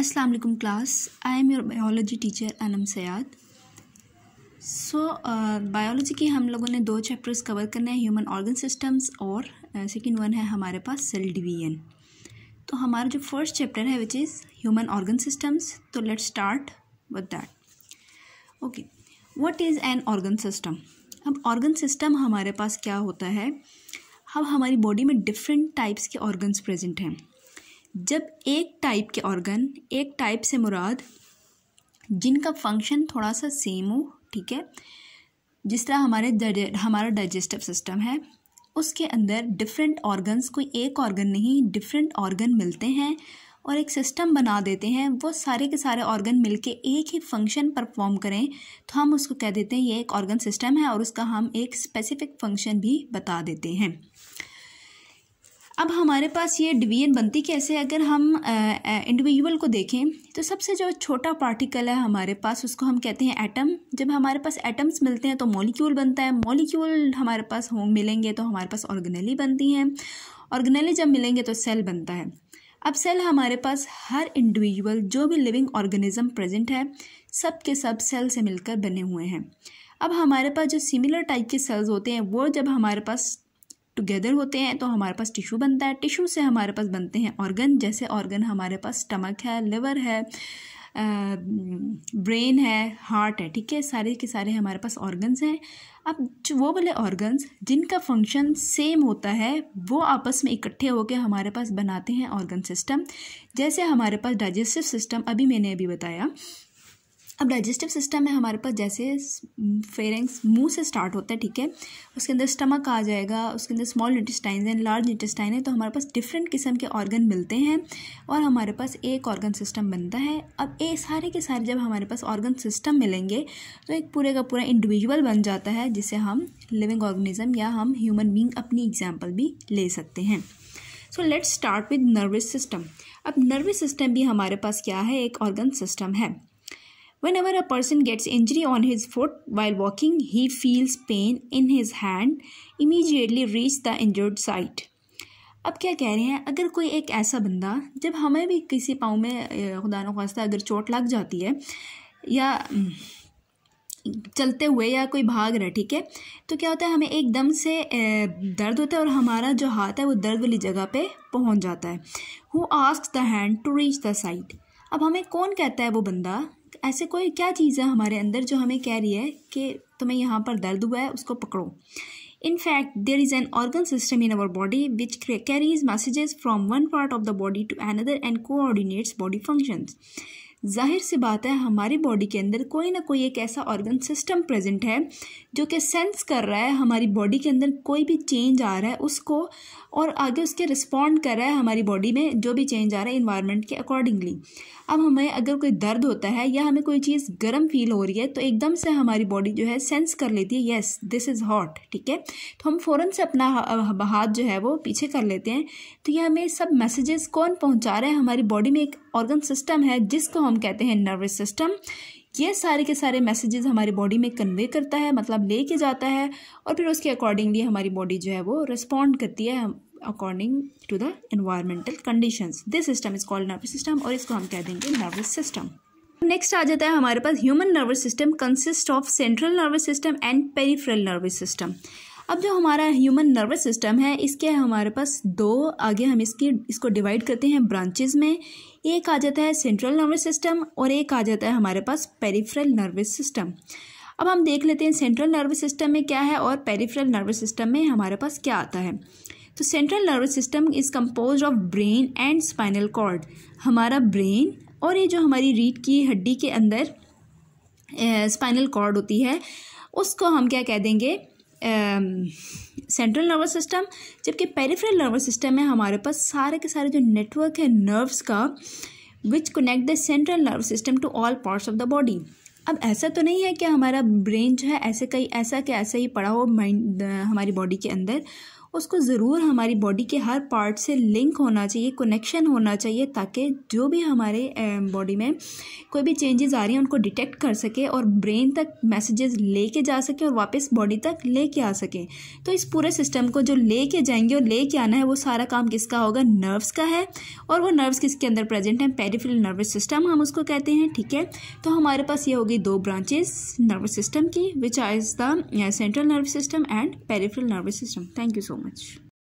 Aslam class I am your biology teacher Anam Sayyad so biology के हम लोगों ने दो चैप्टर्स कवर करने हैं ह्यूमन ऑर्गन सिस्टम्स और सेकेंड uh, वन है हमारे पास सेल डिवीजन तो हमारा जो फर्स्ट चैप्टर है which is human organ systems तो let's start with that okay what is an organ system अब ऑर्गन सिस्टम हमारे पास क्या होता है अब हमारी बॉडी में डिफरेंट टाइप्स के ऑर्गन्स प्रेजेंट हैं जब एक टाइप के ऑर्गन एक टाइप से मुराद जिनका फंक्शन थोड़ा सा सेम हो ठीक है जिस तरह हमारे हमारा डाइजेस्टिव सिस्टम है उसके अंदर डिफरेंट ऑर्गन्स कोई एक ऑर्गन नहीं डिफरेंट ऑर्गन मिलते हैं और एक सिस्टम बना देते हैं वो सारे के सारे ऑर्गन मिलके एक ही फंक्शन परफॉर्म करें तो हम उसको कह देते हैं ये एक ऑर्गन सिस्टम है और उसका हम एक स्पेसिफिक फंक्शन भी बता देते हैं अब हमारे पास ये डिवीजन बनती कैसे है अगर हम इंडिविजुअल को देखें तो सबसे जो छोटा पार्टिकल है हमारे पास उसको हम कहते हैं एटम जब हमारे पास एटम्स मिलते हैं तो मॉलिक्यूल बनता है मॉलिक्यूल हमारे पास हो मिलेंगे तो हमारे पास ऑर्गेनली बनती हैं ऑर्गेनली जब मिलेंगे तो सेल बनता है अब सेल हमारे पास हर इंडिविजुअल जो भी लिविंग ऑर्गेनिज्म प्रेजेंट है सब के सब सेल से मिलकर बने हुए हैं अब हमारे पास जो सिमिलर टाइप के सेल्स होते हैं वो जब हमारे पास टुगेदर होते हैं तो हमारे पास टिशू बनता है टिशू से हमारे पास बनते हैं ऑर्गन जैसे ऑर्गन हमारे पास स्टमक है लिवर है ब्रेन है हार्ट है ठीक है सारे के सारे हमारे पास ऑर्गन्स हैं अब जो वो वाले ऑर्गन्स जिनका फंक्शन सेम होता है वो आपस में इकट्ठे होकर हमारे पास बनाते हैं ऑर्गन सिस्टम जैसे हमारे पास डाइजेस्टिव सिस्टम अभी मैंने अभी बताया अब डाइजेस्टिव सिस्टम है हमारे पास जैसे फेरेंस मुंह से स्टार्ट होता है ठीक है उसके अंदर स्टमक आ जाएगा उसके अंदर small intestine and large intestine है तो हमारे पास डिफरेंट किस्म के ऑर्गन मिलते हैं और हमारे पास एक ऑर्गन सिस्टम बनता है अब ये सारे के सारे जब हमारे पास ऑर्गन सिस्टम मिलेंगे तो एक पूरे का पूरा इंडिविजुअल बन जाता है जिसे हम लिविंग ऑर्गेनिज्म या हम ह्यूमन बींग अपनी एग्जाम्पल भी ले सकते हैं so let's start with nervous system अब नर्वस सिस्टम भी हमारे पास क्या है एक ऑर्गन सिस्टम है Whenever a person gets injury on his foot while walking, he feels pain in his hand, immediately reach the injured site. अब क्या कह रहे हैं अगर कोई एक ऐसा बंदा जब हमें भी किसी पाँव में खुदा नास्ता अगर चोट लग जाती है या हम्म, चलते हुए या कोई भाग रहा है ठीक है तो क्या होता है हमें एकदम से दर्द होता है और हमारा जो हाथ है वो दर्द वाली जगह पे पहुंच जाता है who ask the hand to reach the site अब हमें कौन कहता है वो बंदा ऐसे कोई क्या चीज़ है हमारे अंदर जो हमें कह रही है कि तुम्हें यहाँ पर दर्द हुआ है उसको पकड़ो in fact there is an organ system in our body which carries messages from one part of the body to another and coordinates body functions जाहिर सी बात है हमारी बॉडी के अंदर कोई ना कोई एक ऐसा ऑर्गन सिस्टम प्रेजेंट है जो कि सेंस कर रहा है हमारी बॉडी के अंदर कोई भी चेंज आ रहा है उसको और आगे उसके रिस्पॉन्ड कर रहा है हमारी बॉडी में जो भी चेंज आ रहा है इन्वायरमेंट के अकॉर्डिंगली अब हमें अगर कोई दर्द होता है या हमें कोई चीज़ गर्म फील हो रही है तो एकदम से हमारी बॉडी जो है सेंस कर लेती है येस दिस इज़ हॉट ठीक है तो हम फ़ौरन से अपना हाथ जो है वो पीछे कर लेते हैं तो ये हमें सब मैसेजेस कौन पहुँचा रहा है हमारी बॉडी में एक ऑर्गन सिस्टम है जिसको हम कहते हैं नर्वस सिस्टम ये सारे के सारे मैसेजेस हमारी बॉडी में कन्वे करता है मतलब लेके जाता है और फिर उसके अकॉर्डिंगली हमारी बॉडी जो है वो रिस्पॉन्ड करती है according to the environmental conditions this system is called nervous system और इसको हम कह देंगे नर्वस सिस्टम नेक्स्ट आ जाता है हमारे पास human nervous system consist of central nervous system and peripheral nervous system अब जो हमारा ह्यूमन नर्वस सिस्टम है इसके हमारे पास दो आगे हम इसकी इसको डिवाइड करते हैं ब्रांचेज में एक आ जाता है सेंट्रल नर्वस सिस्टम और एक आ जाता है हमारे पास पेरिफ्रल नर्वस सिस्टम अब हम देख लेते हैं सेंट्रल नर्वस सिस्टम में क्या है और पेरीफ्रल नर्वस सिस्टम में हमारे पास क्या आता है तो central nervous system is compose of brain and spinal cord हमारा ब्रेन और ये जो हमारी रीढ़ की हड्डी के अंदर स्पाइनल कॉर्ड होती है उसको हम क्या कह देंगे सेंट्रल नर्वस सिस्टम जबकि पेरीफ्रल नर्वस सिस्टम में हमारे पास सारे के सारे जो नेटवर्क है नर्व्स का which connect the central nervous system to all parts of the body अब ऐसा तो नहीं है कि हमारा ब्रेन जो है ऐसे कहीं ऐसा कि ऐसा ही पड़ा हो माइंड हमारी बॉडी के अंदर उसको ज़रूर हमारी बॉडी के हर पार्ट से लिंक होना चाहिए कनेक्शन होना चाहिए ताकि जो भी हमारे बॉडी में कोई भी चेंजेस आ रही हैं उनको डिटेक्ट कर सके और ब्रेन तक मैसेजेस लेके जा सके और वापस बॉडी तक लेके आ सकें तो इस पूरे सिस्टम को जो लेके जाएंगे और लेके आना है वो सारा काम किसका होगा नर्व्स का है और वो नर्व्स किसके अंदर प्रेजेंट हैं पेरिफेरल नर्वस सिस्टम हम उसको कहते हैं ठीक है तो हमारे पास ये होगी दो ब्रांचेस नर्वस सिस्टम की which are is the central nervous system and peripheral nervous system thank you so much much